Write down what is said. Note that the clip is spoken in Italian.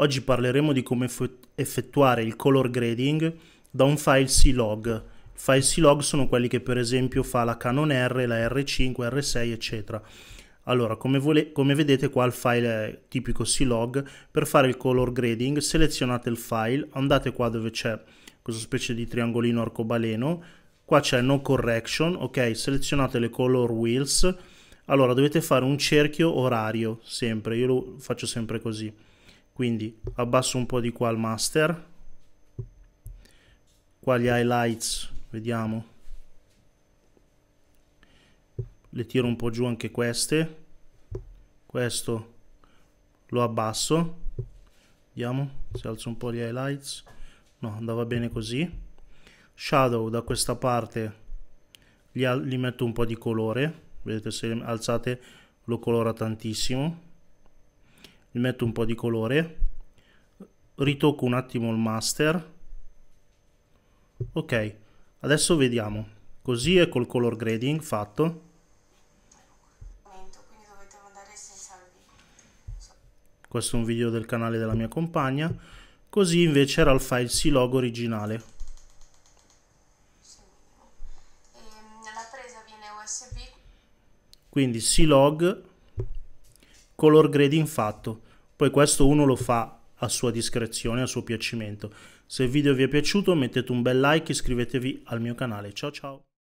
Oggi parleremo di come effettuare il color grading da un file C-Log. I file C-Log sono quelli che per esempio fa la Canon R, la R5, R6 eccetera. Allora, come, vole- come vedete qua il file è tipico C-Log, per fare il color grading selezionate il file, andate qua dove c'è questa specie di triangolino arcobaleno, qua c'è no correction, ok, selezionate le color wheels, allora dovete fare un cerchio orario, sempre, io lo faccio sempre così quindi abbasso un po' di qua il master qua gli highlights vediamo le tiro un po' giù anche queste questo lo abbasso vediamo se alzo un po' gli highlights no andava bene così shadow da questa parte gli, metto un po' di colore vedete se alzate lo colora tantissimo gli metto un po' di colore, ritocco un attimo il master, ok, adesso vediamo, così è col color grading fatto, questo è un video del canale della mia compagna, così invece era il file C log originale. Ehm, Quindi C log color grading fatto. Poi questo uno lo fa a sua discrezione, a suo piacimento. Se il video vi è piaciuto mettete un bel like, e iscrivetevi al mio canale. Ciao ciao!